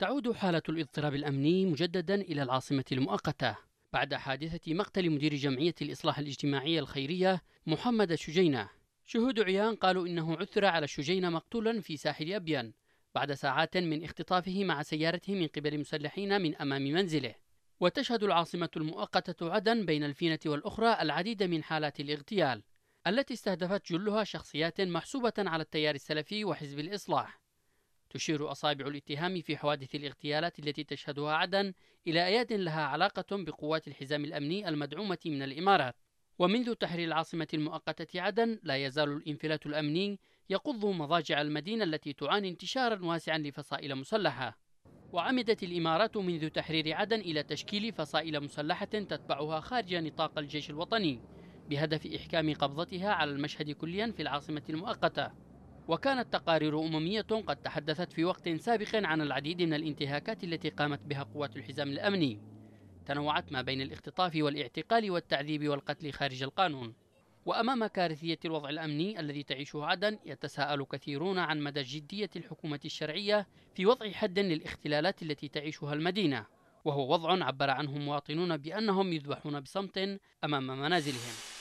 تعود حالة الاضطراب الأمني مجددا إلى العاصمة المؤقتة بعد حادثة مقتل مدير جمعية الإصلاح الاجتماعية الخيرية محمد شجينة شهود عيان قالوا إنه عثر على شجينة مقتولا في ساحل أبيان بعد ساعات من اختطافه مع سيارته من قبل مسلحين من أمام منزله وتشهد العاصمة المؤقتة عدن بين الفينة والأخرى العديد من حالات الاغتيال التي استهدفت جلها شخصيات محسوبة على التيار السلفي وحزب الإصلاح تشير أصابع الاتهام في حوادث الاغتيالات التي تشهدها عدن إلى آيات لها علاقة بقوات الحزام الأمني المدعومة من الإمارات ومنذ تحرير العاصمة المؤقتة عدن لا يزال الانفلات الأمني يقض مضاجع المدينة التي تعاني انتشارا واسعا لفصائل مسلحة وعمدت الإمارات منذ تحرير عدن إلى تشكيل فصائل مسلحة تتبعها خارج نطاق الجيش الوطني بهدف إحكام قبضتها على المشهد كليا في العاصمة المؤقتة وكانت تقارير أممية قد تحدثت في وقت سابق عن العديد من الانتهاكات التي قامت بها قوات الحزام الأمني تنوعت ما بين الاختطاف والاعتقال والتعذيب والقتل خارج القانون وأمام كارثية الوضع الأمني الذي تعيشه عدن يتساءل كثيرون عن مدى جدية الحكومة الشرعية في وضع حد للاختلالات التي تعيشها المدينة وهو وضع عبر عنه مواطنون بأنهم يذبحون بصمت أمام منازلهم